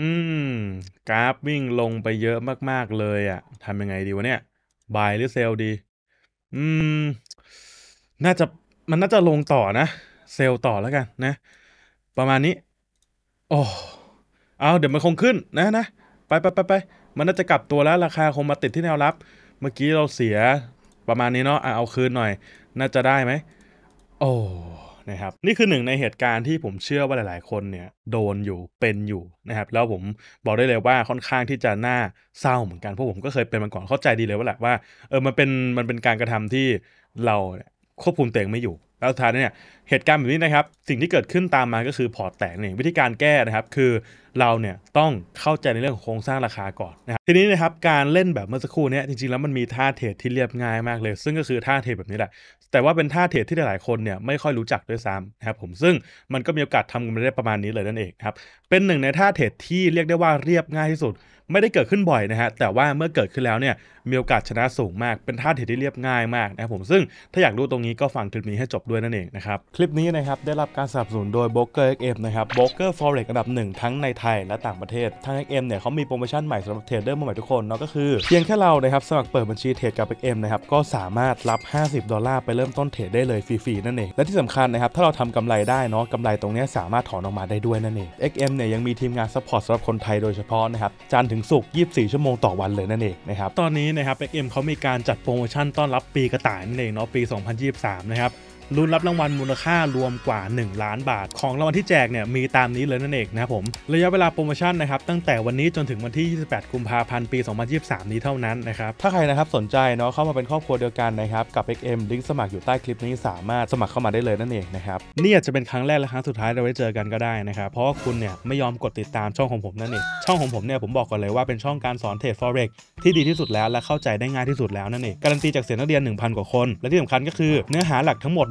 อืมกราฟวิ่งลงไปเยอะมากๆเลยอะทำยังไงดีวะเนี่ย บายหรือเซลดี อืม น่าจะมันน่าจะลงต่อนะ เซลต่อแล้วกัน นะ ประมาณนี้โอ้เอาเดี๋ยวมันคงขึ้นนะนะ ไปไปไปไป มันน่าจะกลับตัวแล้ว ราคาคงมาติดที่แนวรับ เมื่อกี้เราเสีย ประมาณนี้เนาะะเอาคืนหน่อย น่าจะได้ไหมโอ้นะครับนี่คือหนึ่งในเหตุการณ์ที่ผมเชื่อว่าหลายๆ คนเนี่ยโดนอยู่เป็นอยู่นะครับแล้วผมบอกได้เลยว่าค่อนข้างที่จะน่าเศร้าเหมือนกัน เพราะผมก็เคยเป็นมาก่อนเข้าใจดีเลยว่าแหละว่า เออมันเป็นมันเป็นการกระทำที่เราควบคุมตัเงไม่อยู่ แล้วสุดท้ายเนี่ยเหตุการณ์แบบนี้นะครับสิ่งที่เกิดขึ้นตามมาก็คือพอร์ตแตกเนี่ยวิธีการแก้นะครับ คือเราเนี่ยต้องเข้าใจในเรื่องของโครงสร้างราคาก่อนนะครับทีนี้นะครับการเล่นแบบเมื่อสักครู่เนี่ยจริงๆ แล้วมันมีท่าเทรดที่เรียบง่ายมากเลย ซึ่งก็คือท่าเทรดแบบนี้แหละ แต่ว่าเป็นท่าเทรดที่หลายๆคนเนี่ยไม่ค่อยรู้จักด้วยซ้ำนะครับผมซึ่งมันก็มีโอกาสทำกันได้ประมาณนี้เลยนั่นเองครับ เป็นหนึ่งในท่าเทรดที่เรียกได้ว่าเรียบง่ายที่สุด ไม่ได้เกิดขึ้นบ่อยนะฮะแต่ว่าเมื่อเกิดขึ้นแล้วเนี่ยมีโอกาสชนะสูงมาก เป็นท่าเทดที่เรียบง่ายมากนะครับผม ซึ่งถ้าอยากรู้ตรงนี้ก็ฟังคลิปนี้ให้จบด้วยนั่นเองนะครับ คลิปนี้นะครับ ได้รับการสนับสนุนโดย b r o k e r XM นะครับ b r o k e r Forex อันดับหนึ่ง ทั้งในไทยและต่างประเทศ ทาง XM เนี่ยเขามีโปรโมชั่นใหม่สำหรับเทรดเดอร์มาใหม่ทุกคน เนาะก็คือเพียงแค่เรานะครับสมัครเปิดบัญชีเทรดกับ XM นะครับก็สามารถรับ 50 ดอลลาร์ไปเริ่มต้นเทรดได้เลยฟรีๆ นั่นเอง และที่สำคัญนะครับถ้าเราทำกำไรได้เนาะกำไรตรงนี้สามารถถอนออกมาได้ด้วยนั่นเอง XM เนี่ยยังมีทีมงานซัพพอร์ตสำหรับคนไทยโดยเฉพาะนะครับจันถึงศุกร์24 ชั่วโมงต่อวันเลยนั่นเองนะครับตอนนี้นะครับเอ็มเขามีการจัดโปรโมชั่นต้อนรับปีกระต่ายนั่นเองเนาะปี 2023 นะครับลุ้นรับรางวัลมูลค่ารวมกว่า 1 ล้านบาท ของรางวัลที่แจกเนี่ยมีตามนี้เลยนั่นเองนะผมระยะเวลาโปรโมชั่นนะครับตั้งแต่วันนี้จนถึงวันที่28กุมภาพันธ์ปี2023นี้เท่านั้นนะครับถ้าใครนะครับสนใจเนาะเข้ามาเป็นครอบครัวเดียวกันนะครับกับ XM ลิงก์สมัครอยู่ใต้คลิปนี้สามารถสมัครเข้ามาได้เลยนั่นเองนะครับนี่อาจจะเป็นครั้งแรกและครั้งสุดท้ายเราได้เจอกันก็ได้นะครับเพราะคุณเนี่ยไม่ยอมกดติดตามช่องของผมนั่นเองช่องของผมเนี่ยผมบอกก่อนเลยว่าเป็นช่องการสอนเทรด f ที่ดีที่สุดแล้วและเข้าใจได้ง่ายที่สุดแล้วนั่นเองการันตีจากเสียงนักเรียน1,000 กว่าคนและที่สำคัญก็คือเนื้อหาหลักทั้งหมด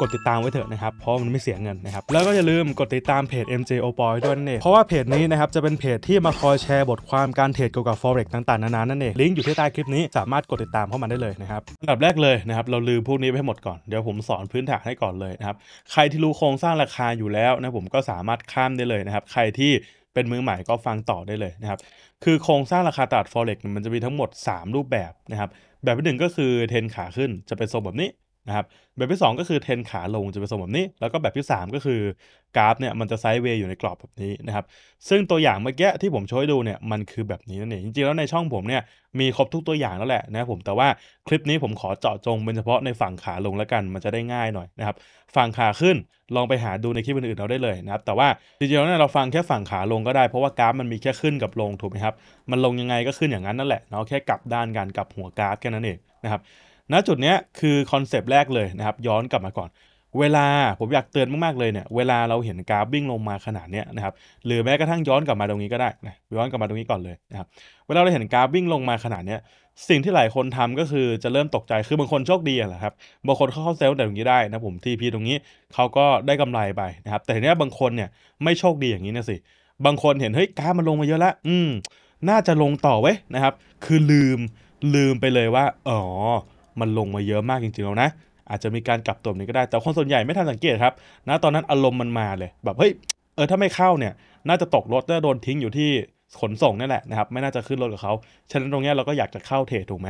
กดติดตามไว้เถอะนะครับ เพราะมันไม่เสียเงินนะครับ แล้วก็อย่าลืมกดติดตามเพจ MJ o p o y ด้วยนั่นเองเพราะว่าเพจนี้นะครับจะเป็นเพจ ที่มาคอยแชร์บทความการเทรดเกี่ยวกับ forex ต่าง ๆ นานา นั่นเอง ลิงก์อยู่ที่ใต้คลิปนี้ สามารถกดติดตามเข้ามาได้เลยนะครับอันดับแรกเลยนะครับ เราลืมพวกนี้ไปให้หมดก่อน เดี๋ยวผมสอนพื้นฐานให้ก่อนเลยนะครับ ใครที่รู้โครงสร้างราคาอยู่แล้วนะผมก็สามารถข้ามได้เลยนะครับ ใครที่เป็นมือใหม่ก็ฟังต่อได้เลยนะครับ คือโครงสร้างราคาตลาด forex มันจะมีทั้งหมด 3 รูปแบบนะครับ แบบที่หนึ่งก็คือเทนขาขึ้นจะเป็นทรงแบบนี้นะครับแบบที่ 2 ก็คือเทนขาลงจะเป็นทรงแบบนี้ แล้วก็แบบที่ 3 ก็คือกราฟเนี่ยมันจะไซด์เวย์อยู่ในกรอบแบบนี้นะครับซึ่งตัวอย่างเมื่อกี้ที่ผมโชใว้ดูเนี่ยมันคือแบบนี้นั่นเองจริงๆแล้วในช่องผมเนี่ยมีครบทุกตัวอย่างแล้วแหละนะผมแต่ว่าคลิปนี้ผมขอเจาะจง เป็นเฉพาะในฝั่งขาลงแล้วกันมันจะได้ง่ายหน่อยนะครับฝั่งขาขึ้นลองไปหาดูในคลิปอื่นๆเราได้เลยนะครับแต่ว่าจริงๆแล้วเนี่ยเราฟังแค่ฝั่งขาลงก็ได้ เพราะว่ากราฟมันมีแค่ขึ้นกับลงถูกไหมครับมันลงยังไงก็ขึ้นอย่างนั้นนั่นแหละเนาะแค่กลับด้านกันกับหัวกราฟแค่นั้นเองนะครับณจุดนี้คือคอนเซปต์แรกเลยนะครับ ย้อนกลับมาก่อน เวลาผมอยากเตือนมากๆเลยเนี่ยเวลาเราเห็นกราฟวิ่งลงมาขนาดเนี้ยนะครับหรือแม้กระทั่งย้อนกลับมาตรงนี้ก็ได้นะย้อนกลับมาตรงนี้ก่อนเลยนะครับเวลาเราเห็นกราฟวิ่งลงมาขนาดเนี้ยสิ่งที่หลายคนทำก็คือจะเริ่มตกใจคือบางคนโชคดีแหละครับบางคนเขาเข้าเซลล์แต่ตรงนี้ได้นะผมทีพีตรงนี้ เขาก็ได้กำไรไปนะครับแต่ทีนี้บางคนเนี่ยไม่โชคดีอย่างนี้นะสิ บางคนเห็นเฮ้ยกราฟมันลงมาเยอะแล้วอืมน่าจะลงต่อไว้นะครับคือลืมลืมไปเลยว่าอ๋อมันลงมาเยอะมากจริงๆแล้วนะ อาจจะมีการกลับตัวนี้ก็ได้ แต่คนส่วนใหญ่ไม่ทันสังเกตครับนะตอนนั้นอารมณ์มันมาเลยแบบเฮ้ยเออถ้าไม่เข้าเนี่ย น่าจะตกรถน่าโดนทิ้งอยู่ที่ขนส่งนี่แหละนะครับไม่น่าจะขึ้นรถกับเขาฉะนั้นตรงนี้เราก็อยากจะเข้าเทรดถูกไหม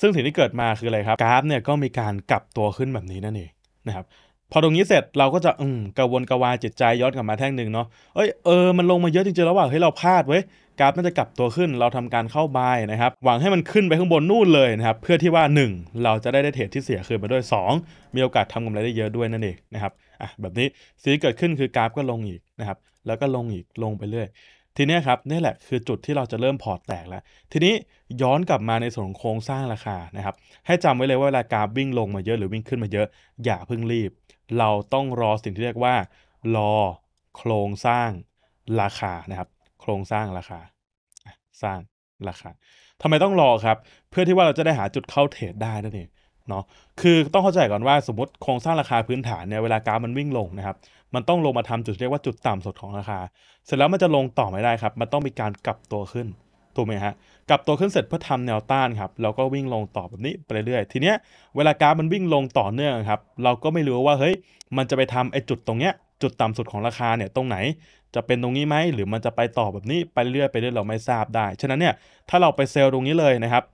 ซึ่งสิ่งที่เกิดมาคืออะไรครับกราฟเนี่ยก็มีการกลับตัวขึ้นแบบนี้นั่นเองนะครับพอตรงนี้เสร็จเราก็จะอืมกระวนกวาจิตใจย้อนกลับมาแท่งหนึ่งเนาะเอ้ยเออมันลงมาเยอะจริงๆแล้วว่าเฮ้ยเราพลาดเว้ยกราฟน่าจะกลับตัวขึ้นเราทำการเข้าบายนะครับ หวังให้มันขึ้นไปข้างบนนู่นเลยนะครับ เพื่อที่ว่า 1 เราจะได้ได้เทรดที่เสียคืนมาด้วย 2 มีโอกาสทำกำไรได้เยอะด้วยนั่นเองนะครับ อ่ะแบบนี้สิ่งที่เกิดขึ้นคือกราฟก็ลงอีกนะครับ แล้วก็ลงอีกลงไปเรื่อย ทีนี้ครับนี่แหละคือจุดที่เราจะเริ่มพอร์ตแตกแล้ว ทีนี้ย้อนกลับมาในส่วนของโครงสร้างราคานะครับ ให้จำไว้เลยว่าเวลากราฟวิ่ง ลงมาเยอะหรือวิ่งขึ้นมาเยอะ อย่าเพิ่งรีบ เราต้องรอสิ่งที่เรียกว่า รอโครงสร้างราคานะครับโครงสร้างราคาสร้างราคาทำไมต้องรอครับ เพื่อที่ว่าเราจะได้หาจุดเข้าเทรดได้นั่นเองเนาะคือต้องเข้าใจก่อนว่าสมมติโครงสร้างราคาพื้นฐานเนี่ยเวลากราฟมันวิ่งลงนะครับมันต้องลงมาทำจุดเรียกว่าจุดต่ำสุดของราคา เสร็จแล้วมันจะลงต่อไม่ได้ครับ มันต้องมีการกลับตัวขึ้นถูกไหมฮะกลับตัวขึ้นเสร็จเพื่อทำแนวต้านครับแล้วก็วิ่งลงต่อแบบนี้ไปเรื่อยๆทีเนี้ยเวลากราฟมันวิ่งลงต่อเนื่องครับเราก็ไม่รู้ว่าเฮ้ยมันจะไปทำไอ้จุดตรงเนี้ยจุดต่ำสุดของราคาเนี่ยตรงไหนจะเป็นตรงนี้ไหมหรือมันจะไปต่อแบบนี้ไปเรื่อยไปเรื่อยเราไม่ทราบได้ฉะนั้นเนี่ยถ้าเราไปเซลล์ตรงนี้เลยนะครับ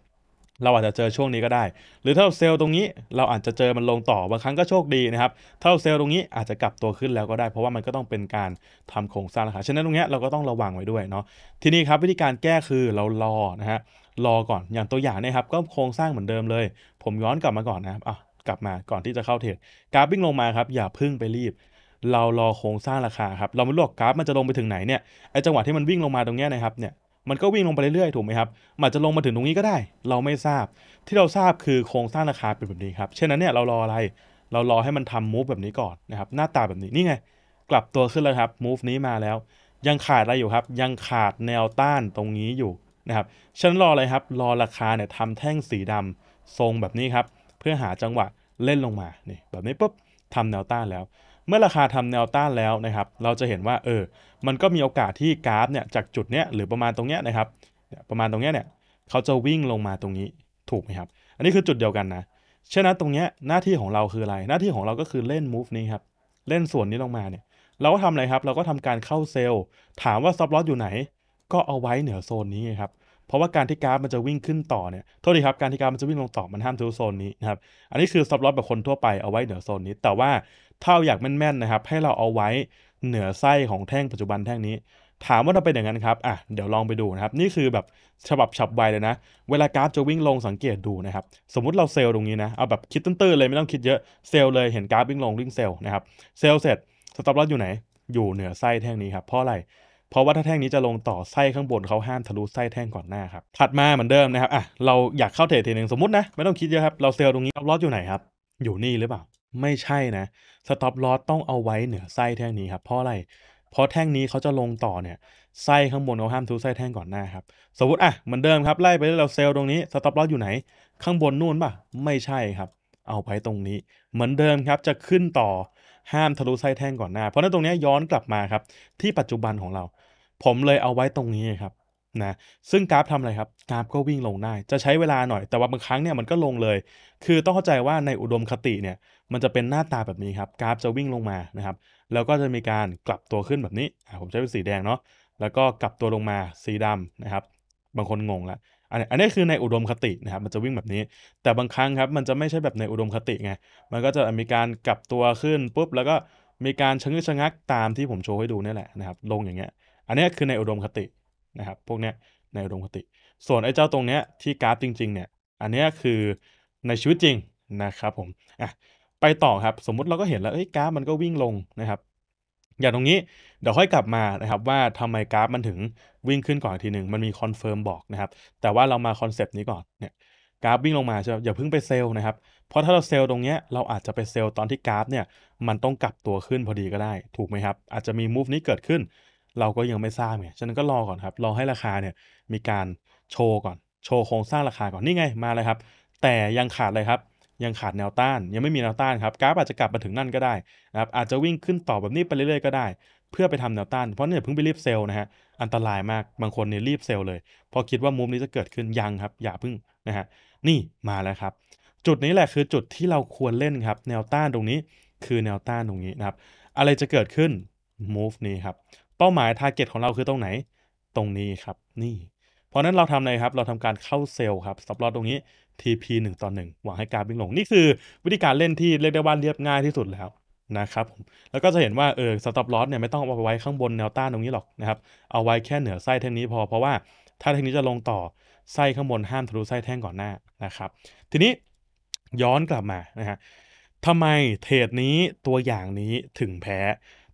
เราอาจจะเจอช่วงนี้ก็ได้ หรือถ้าเราเซลล์ตรงนี้เราอาจจะเจอมันลงต่อบางครั้งก็โชคดีนะครับถ้าเราเซลล์ตรงนี้อาจจะกลับตัวขึ้นแล้วก็ได้เพราะว่ามันก็ต้องเป็นการทำโครงสร้างราคาฉะนั้นตรงนี้เราก็ต้องระวังไว้ด้วยเนาะทีนี้ครับวิธีการแก้คือเรารอนะฮะรอก่อนอย่างตัวอย่างนะครับ ก็โครงสร้างเหมือนเดิมเลย ผมย้อนกลับมาก่อนนะครับอ่ะกลับมาก่อนที่จะเข้าเทรดกราฟวิ่งลงมาครับอย่าพึ่งไปรีบเรารอ โครงสร้างราคา ครับ เราไม่รู้กราฟมันจะลงไปถึงไหนเนี่ย ไอจังหวะที่มันวิ่งลงมาตรงเนี้ยนะครับ เนี่ย มันก็วิ่งลงไปเรื่อยๆถูกไหมครับ มันจะลงมาถึงตรงนี้ก็ได้ เราไม่ทราบ ที่เราทราบคือโครงสร้างราคาเป็นแบบนี้ครับเช่นนั้นเนี่ยเรารออะไร เรารอให้มันทำมูฟแบบนี้ก่อนนะครับ หน้าตาแบบนี้ นี่ไง กลับตัวขึ้นแล้วครับ มูฟนี้มาแล้ว ยังขาดอะไรอยู่ครับ ยังขาดแนวต้านตรงนี้อยู่นะครับ ฉันรออะไรครับ รอราคาเนี่ยทำแท่งสีดำทรงแบบนี้ครับ เพื่อหาจังหวะเล่นลงมา นี่ แบบนี้ปุ๊บทำแนวต้านแล้วเมื่อราคาทำแนวต้านแล้วนะครับ เราจะเห็นว่าเออ มันก็มีโอกาสที่กราฟเนี่ยจากจุดเนี้ยหรือประมาณตรงเนี้ยนะครับ ประมาณตรงเนี้ยเนี่ยเขาจะวิ่งลงมาตรงนี้ถูกไหมครับ อันนี้คือจุดเดียวกันนะเช่นนั้นตรงเนี้ยหน้าที่ของเราคืออะไร หน้าที่ของเราก็คือเล่น move นี้ครับ เล่นส่วนนี้ลงมาเนี่ย เราก็ทำอะไรครับ เราก็ทำการเข้าเซลล์ ถามว่าซับลอตอยู่ไหน ก็เอาไว้เหนือโซนนี้ครับ เพราะว่าการที่กราฟมันจะวิ่งขึ้นต่อเนี่ยโทษทีครับการที่กราฟมันจะวิ่งลงต่อมันห้ามทะลุโซนนี้นะครับ อันนี้คือซับลอสแบบคนทั่วไปเอาไว้เหนือโซนนี้ แต่ว่าถ้าเอาอยากแม่นๆนะครับให้เราเอาไว้เหนือไส้ของแท่งปัจจุบันแท่งนี้ ถามว่าเราเป็นอย่างนั้นครับอ่ะเดี๋ยวลองไปดูนะครับนี่คือแบบฉบับฉับไวเลยนะ เวลากราฟจะวิ่งลงสังเกตดูนะครับสมมุติเราเซลล์ตรงนี้นะเอาแบบคิดตื้นๆเลยไม่ต้องคิดเยอะเซลเลยเห็นกราฟวิ่งลงวิ่งเซลนะครับเซลเสร็จสต็อปลอสอยู่ไหน อยู่เหนือไส้แท่งนี้ครับเพราะอะไรเพราะว่าถ้าแท่งนี้จะลงต่อไส้ข้างบนเขาห้ามทะลุไส้แท่งก่อนหน้าครับถัดมาเหมือนเดิมนะครับอ่ะเราอยากเข้าเทรดทีหนึ่งสมมตินะไม่ต้องคิดเยอะครับเราเซลล์ตรงนี้สต็อปลอสอยู่ไหนครับอยู่นี่หรือเปล่าไม่ใช่นะสต็อปลอสต้องเอาไว้เหนือไส้แท่งนี้ครับ เพราะอะไร เพราะแท่งนี้เขาจะลงต่อเนี่ยไส้ข้างบนเราห้ามทุบไส้แท่งก่อนหน้าครับ สมมติอ่ะเหมือนเดิมครับไล่ไปเราเซลล์ตรงนี้สต็อปลอสอยู่ไหน ข้างบนนู่นป่ะ ไม่ใช่ครับ เอาไว้ตรงนี้ เหมือนเดิมครับจะขึ้นต่อห้ามทะลุไส้แท่งก่อนหน้าเพราะนั้นตรงนี้ย้อนกลับมาครับ ที่ปัจจุบันของเรา ผมเลยเอาไว้ตรงนี้ครับนะซึ่งกราฟทำอะไรครับ กราฟก็วิ่งลงได้ จะใช้เวลาหน่อย แต่ว่าบางครั้งเนี่ยมันก็ลงเลย คือต้องเข้าใจว่าในอุดมคติเนี่ย มันจะเป็นหน้าตาแบบนี้ครับ กราฟจะวิ่งลงมา นะครับ แล้วก็จะมีการกลับตัวขึ้นแบบนี้ ผมใช้เป็นสีแดงเนาะ แล้วก็กลับตัวลงมา สีดำนะครับ บางคนงงละอันนี้อันนี้คือในอุดมคตินะครับ มันจะวิ่งแบบนี้ แต่บางครั้งครับ มันจะไม่ใช่แบบในอุดมคติไง มันก็จะมีการกลับตัวขึ้นปุ๊บ แล้วก็มีการชะงักชะงักตามที่ผมโชว์ให้ดูนี่แหละนะครับ ลงอย่างเงี้ยอันนี้คือในอุดมคตินะครับพวกเนี้ยในอุดมคติ ส่วนไอ้เจ้าตรงเนี้ยที่กราฟจริงๆเนี่ยอันเนี้ยคือในชีวิตจริงนะครับผมอ่ะไปต่อครับสมมุติเราก็เห็นแล้วเอ้ยกราฟมันก็วิ่งลงนะครับอย่างตรงนี้เดี๋ยวค่อยกลับมานะครับว่าทำไมกราฟมันถึงวิ่งขึ้นก่อนทีหนึ่งมันมีคอนเฟิร์มบอกนะครับแต่ว่าเรามาคอนเซปต์นี้ก่อนเนี่ยกราฟวิ่งลงมาใช่ไหมอย่าเพิ่งไปเซลนะครับ เพราะถ้าเราเซลตรงเนี้ยเราอาจจะไปเซลตอนที่กราฟเนี่ยมันต้องกลับตัวขึ้นพอดีก็ได้ ถูกไหมครับอาจจะมีมูฟนี้เกิดขึ้นเราก็ยังไม่ทราบไงฉะนั้นก็รอก่อนครับ รอให้ราคาเนี่ยมีการโชว์ก่อน โชว์โครงสร้างราคาก่อน นี่ไงมาเลยครับ แต่ยังขาดเลยครับ ยังขาดแนวต้าน ยังไม่มีแนวต้านครับกราฟอาจจะกลับมาถึงนั่นก็ได้นะครับ อาจจะวิ่งขึ้นต่อแบบนี้ไปเรื่อยๆก็ได้ เพื่อไปทำแนวต้าน เพราะเนี่ยเพิ่งไปรีบเซลล์นะฮะ อันตรายมาก บางคนเนี่ยรีบเซลล์เลย พอคิดว่ามุมนี้จะเกิดขึ้นยังครับ อย่าเพิ่งนะฮะ นี่มาแล้วครับ จุดนี้แหละคือจุดที่เราควรเล่นครับ แนวต้านตรงนี้คือแนวต้านตรงนี้นะครับ อะไรจะเกิดขึ้นมูฟนี้ครับเป้าหมายทาร์เก็ตของเราคือตรงไหนตรงนี้ครับนี่เพราะนั้นเราทำอะไรครับ เราทำการเข้าเซลล์ครับสับลอตตรงนี้ TP 1ต่อ1หวังให้การวิ่งลง นี่คือวิธีการเล่นที่เรียกได้ว่าเรียบง่ายที่สุดแล้วนะครับผมแล้วก็จะเห็นว่าเออส t o p l o อ s เนี่ยไม่ต้องเอาไว้ข้างบนแนวต้านตรงนี้หรอกนะครับเอาไว้แค่เหนือไส้เท่งนี้พอเพราะว่าถ้าเท่งนี้จะลงต่อไส้ข้างบนห้ามทะลุไส้แท่งก่อนหน้านะครับทีนี้ย้อนกลับมานะฮะทำไมเทรดนี้ตัวอย่างนี้ถึงแพ้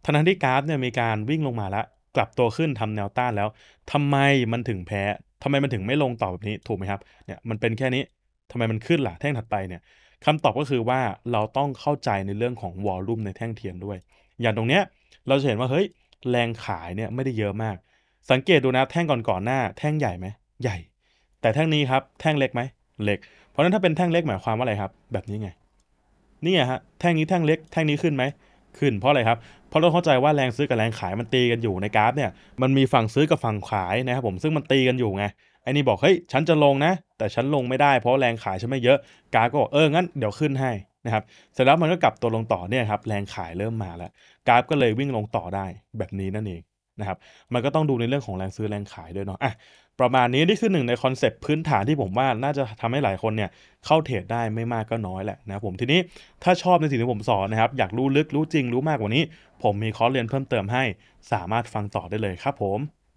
ทั้งที่กราฟเนี่ยมีการวิ่งลงมาแล้วกลับตัวขึ้นทำแนวต้านแล้ว ทำไมมันถึงแพ้ ทำไมมันถึงไม่ลงต่อแบบนี้ถูกไหมครับเนี่ยมันเป็นแค่นี้ทำไมมันขึ้นล่ะ แท่งถัดไปเนี่ยคำตอบก็คือว่าเราต้องเข้าใจในเรื่องของวอลลุ่มในแท่งเทียนด้วย อย่างตรงเนี้ยเราจะเห็นว่าเฮ้ยแรงขายเนี่ยไม่ได้เยอะมาก สังเกตดูนะแท่งก่อนๆหน้า แท่งใหญ่ไหมใหญ่ แต่แท่งนี้ครับแท่งเล็กไหมเล็กเพราะนั้นถ้าเป็นแท่งเล็กหมายความว่าอะไรครับ แบบนี้ไงนี่ฮะแท่งนี้แท่งเล็ก แท่งนี้ขึ้นไหมขึ้น เพราะอะไรครับเพราะเราเข้าใจว่าแรงซื้อกับแรงขายมันตีกันอยู่ในกราฟเนี่ย มันมีฝั่งซื้อกับฝั่งขายนะครับผม ซึ่งมันตีกันอยู่ไงไอ้นี่บอกเฮ้ยฉันจะลงนะ แต่ฉันลงไม่ได้เพราะแรงขายฉันไม่เยอะ กราฟก็บอกเอองั้นเดี๋ยวขึ้นให้นะครับ เสร็จแล้วมันก็กลับตัวลงต่อเนี่ยครับ แรงขายเริ่มมาแล้ว กราฟก็เลยวิ่งลงต่อได้ แบบนี้นั่นเองนะครับมันก็ต้องดูในเรื่องของแรงซื้อแรงขายด้วยเนาะอ่ะประมาณนี้นี่คือหนึ่งในคอนเซปต์พื้นฐานที่ผมว่าน่าจะทำให้หลายคนเนี่ยเข้าเทรดได้ไม่มากก็น้อยแหละนะผม ทีนี้ถ้าชอบในสิ่งที่ผมสอนนะครับ อยากรู้ลึกรู้จริงรู้มากกว่านี้ ผมมีคอร์สเรียนเพิ่มเติมให้ สามารถฟังต่อได้เลยครับผม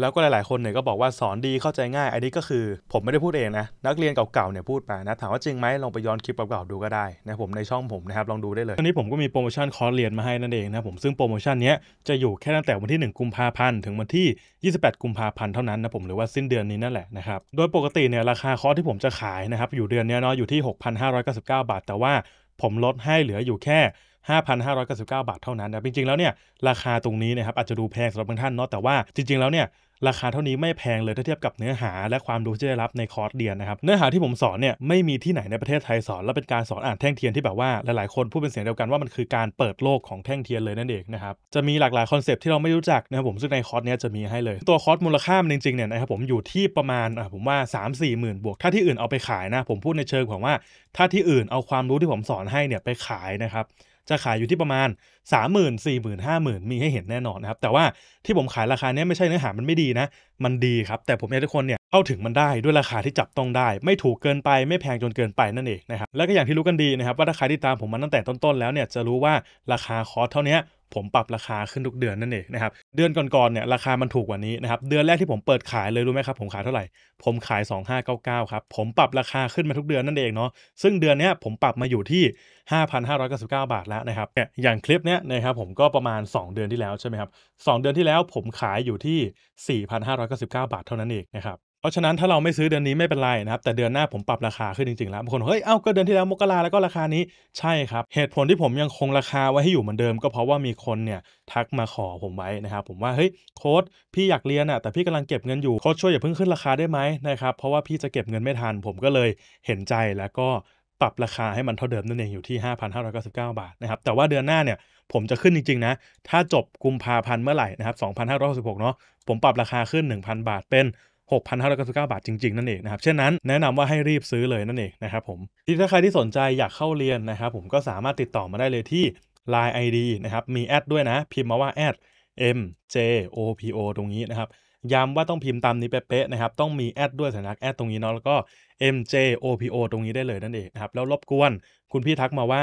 แล้วก็หลายๆคนเนี่ยก็บอกว่าสอนดีเข้าใจง่าย อันนี้ก็คือผมไม่ได้พูดเองนะ นักเรียนเก่าๆ เนี่ยพูดไปนะ ถามว่าจริงไหมลองไปย้อนคลิปเก่าๆดูก็ได้นะผมในช่องผมนะครับ ลองดูได้เลยตอนนี้ผมก็มีโปรโมชั่นคอร์สเรียนมาให้นั่นเองนะผมซึ่งโปรโมชั่นนี้จะอยู่แค่ตั้งแต่วันที่1กุมภาพันธ์ ถึงวันที่28กุมภาพันธ์เท่านั้นนะผมหรือว่าสิ้นเดือนนี้นั่นแหละนะครับโดยปกติเนี่ยราคาคอร์สที่ผมจะขายนะครับอยู่เดือนนี้เนาะอยู่ที่ 6,599 บาท แต่ว่าผมลดให้เหลืออยู่แค่5,599บาท เท่านั้นนะ จริง ๆ แล้วเนี่ยราคาตรงนี้นะครับอาจจะดูแพงสำหรับบางท่านเนาะแต่ว่าจริง ๆ แล้วเนี่ยราคาเท่านี้ไม่แพงเลยถ้าเทียบกับเนื้อหาและความรู้ที่ได้รับในคอร์สเรียนนะครับ เนื้อหาที่ผมสอนเนี่ยไม่มีที่ไหนในประเทศไทยสอน และเป็นการสอนอ่านแท่งเทียนที่แบบว่าหลายๆ คนพูดเป็นเสียงเดียวกันว่ามันคือการเปิดโลกของแท่งเทียนเลยนั่นเองนะครับ จะมีหลากหลายคอนเซปที่เราไม่รู้จักนะครับผมซึ่งในคอร์สเนี้ยจะมีให้เลย ตัวคอร์สมูลค่ามันจริงๆ เนี่ยนะครับผมอยู่ที่ประมาณผมว่า 3 4มสี่หมื่นบวก ถ้าที่อื่นเอาไปขายนะผมพูดในเชิงของว่า ถ้าที่อื่นเอาความรู้ที่ผมสอนให้เนี่ยไปขายนะครับจะขายอยู่ที่ประมาณสามหมื่นสี่หมื่นห้าหมื่นมีให้เห็นแน่นอนนะครับแต่ว่าที่ผมขายราคาเนี้ยไม่ใช่เนื้อหามันไม่ดีนะ มันดีครับ แต่ผมอยากทุกคนเนี่ยเข้าถึงมันได้ด้วยราคาที่จับต้องได้ ไม่ถูกเกินไปไม่แพงจนเกินไปนั่นเองนะครับแล้วก็อย่างที่รู้กันดีนะครับว่าถ้าใครที่ตามผมมาตั้งแต่ต้นๆแล้วเนี่ยจะรู้ว่าราคาคอร์สเท่านี้ผมปรับราคาขึ้นทุกเดือนนั่นเองนะครับเดือนก่อนๆเนี่ยราคามันถูกกว่านี้นะครับเดือนแรกที่ผมเปิดขายเลยรู้ไหมครับผมขายเท่าไหร่ ผมขาย 2599ครับผมปรับราคาขึ้นมาทุกเดือนนั่นเองเนาะซึ่งเดือนนี้ผมปรับมาอยู่ที่5,599บาทแล้วนะครับอย่างคลิปนนี้ยนะครับผมก็ประมาณ 2 เดือนที่แล้วใช่ไหมครับสเดือนที่แล้วผมขายอยู่ที่ 4,599บาทเท่านั้นเองนะครับเพราะฉะนั้นถ้าเราไม่ซื้อเดือนนี้ไม่เป็นไรนะครับ แต่เดือนหน้าผมปรับราคาขึ้นจริงๆ แล้วบางคนเฮ้ยเอ้าก็เดือนที่แล้วมกราแล้วก็ราคานี้ใช่ครับ เหตุผลที่ผมยังคงราคาไว้ให้อยู่เหมือนเดิมก็เพราะว่ามีคนเนี่ยทักมาขอผมไว้นะครับผมว่าเฮ้ยโค้ดพี่อยากเรียนอะแต่พี่กำลังเก็บเงินอยู่โค้ดช่วยอย่าเพิ่งขึ้นราคาได้ไหมนะครับเพราะว่าพี่จะเก็บเงินไม่ทันผมก็เลยเห็นใจแล้วก็รับราคาให้มันเท่าเดิมนั่นเองอยู่ที่ 5,599บาทนะครับแต่ว่าเดือนหน้าเนี่ยผมจะขึ้นจริง ๆ นะ ถ้าจบกุมภาพันธ์เมื่อไหร่นะครับ 2,566 เนาะ ผมปรับราคาขึ้น 1,000 บาท เป็น 6,599บาทจริง ๆ นั่นเองนะครับ เช่นนั้น แนะนำว่าให้รีบซื้อเลยนั่นเองนะครับผม ที่ถ้าใครที่สนใจอยากเข้าเรียนนะครับ ผมก็สามารถติดต่อมาได้เลยที่ Line ID นะครับ มีแอดด้วยนะ พิมพ์มาว่าแอด M J O P O ตรงนี้นะครับ ย้ำว่าต้องพิมพ์ตามนี้เป๊ะๆนะครับ ต้องมีแอดด้วยสัญลักษณ์แอดตรงนี้เนาะ แล้วก็ MJOPO ตรงนี้ได้เลยนั่นเองนะครับ แล้วรบกวนคุณพี่ทักมาว่า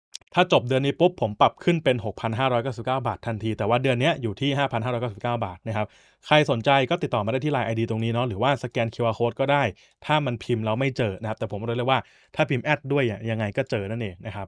ถ้าจบเดือนนี้ปุ๊บผมปรับขึ้นเป็น 6,599 บาททันที แต่ว่าเดือนนี้อยู่ที่ 5,599บาทนะครับ ใครสนใจก็ติดต่อมาได้ที่ไลน์ ID ตรงนี้เนาะหรือว่าสแกน QR Code ก็ได้ ถ้ามันพิมพ์แล้วไม่เจอนะครับ แต่ผมเลยเลยว่าถ้าพิมพ์แอดด้วยยังไงก็เจอนั่นเองนะครับ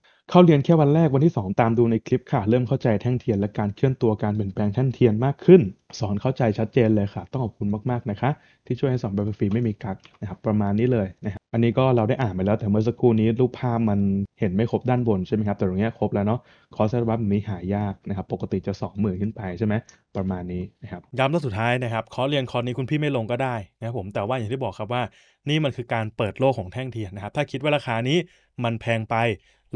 เข้าเรียนแค่วันแรกวันที่ 2 ตามดูในคลิปค่ะ เริ่มเข้าใจแท่งเทียน และการเคลื่อนตัวการเปลี่ยนแปลงแท่งเทียนมากขึ้น สอนเข้าใจชัดเจนเลยค่ะ ต้องขอบคุณมากๆนะคะที่ช่วยให้สอนแบบฟรีไม่มีกักนะครับประมาณนี้เลยนะครับ อันนี้ก็เราได้อ่านไปแล้ว แต่เมื่อสักครู่นี้รูปภาพมันเห็นไม่ครบด้านบนใช่ไหมครับแต่ตรงนี้ครบแล้วเนาะคอเซสร์บัฟบนี้หายากนะครับปกติจะ2มื่นขึ้นไปใช่ไหมประมาณนี้นะครับย้ำตอนสุดท้ายนะครับคอเรียนคอร์นี้คุณพี่ไม่ลงก็ได้นะครับผม แต่ว่าอย่างที่บอกครับว่านี่มันคือการเปิดโลกของแท่งเทียนนะครับถ้าคิดว่าราคานี้มันแพงไป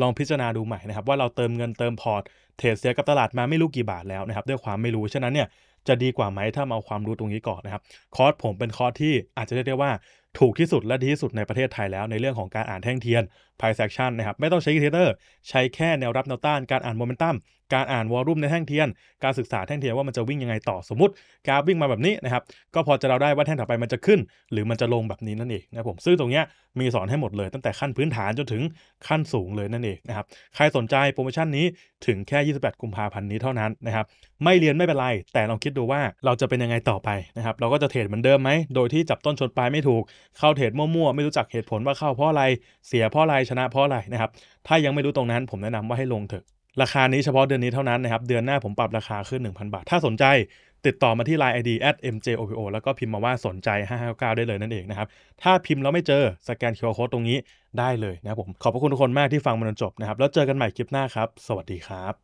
ลองพิจารณาดูใหม่นะครับว่าเราเติมเงินเติมพอร์ต เทรดเสียกับตลาดมาไม่รู้กี่บาทแล้วนะครับด้วยความไม่รู้ฉะนั้นเนี่ยจะดีกว่าไหมถ้าเอาความรู้ตรงนี้ก่อนนะครับคอร์สผมเป็นคอร์สที่อาจจะเรียกได้ว่า ถูกที่สุดและดีที่สุดในประเทศไทยแล้วในเรื่องของการอ่านแท่งเทียน t ายเ s a c t i o n นะครับไม่ต้องใช้ iterator ใช้แค่แนวรับแนวต้านการอ่านโมเมนตัมการอ่านวอลลุ่มในแท่งเทียน การศึกษาแท่งเทียนว่ามันจะวิ่งยังไงต่อสมมติกราฟวิ่งมาแบบนี้นะครับก็พอจะเราได้ว่าแท่งถัดไปมันจะขึ้น หรือมันจะลงแบบนี้นั่นเองนะผมซึ่งตรงนี้มีสอนให้หมดเลย ตั้งแต่ขั้นพื้นฐานจนถึงขั้นสูงเลยนั่นเองนะครับใครสนใจโปรโมชั่นนี้ถึงแค่28กุมภาพันธ์นี้เท่านั้นนะครับไม่เรียนไม่เป็นไร แต่ลองคิดดูว่าเราจะเป็นยังไงต่อไปนะครับเราก็จะเทรดเหมือนเดิมไหมโดยที่จับต้นชนปลายไม่ถูกเข้าเทรดมั่วๆไม่รู้จักเหตุผลว่าเข้าเพราะอะไร เสียเพราะอะไรชนะเพราะอะไรนะครับ ถ้ายังไม่รู้ตรงนั้นผมแนะนำว่าให้ลงเถอะ ราคานี้เฉพาะเดือนนี้เท่านั้นนะครับ เดือนหน้าผมปรับราคาขึ้น 1,000 บาท ถ้าสนใจ ติดต่อมาที่ Line ID at mjopo แล้วก็พิมพ์มาว่าสนใจ 559 ได้เลยนั่นเองนะครับ ถ้าพิมพ์แล้วไม่เจอสแกนเคอร์โคตรงนี้ได้เลยนะครับผม ขอบพระคุณทุกคนมากที่ฟังมาจนจบนะครับ แล้วเจอกันใหม่คลิปหน้าครับ สวัสดีครับ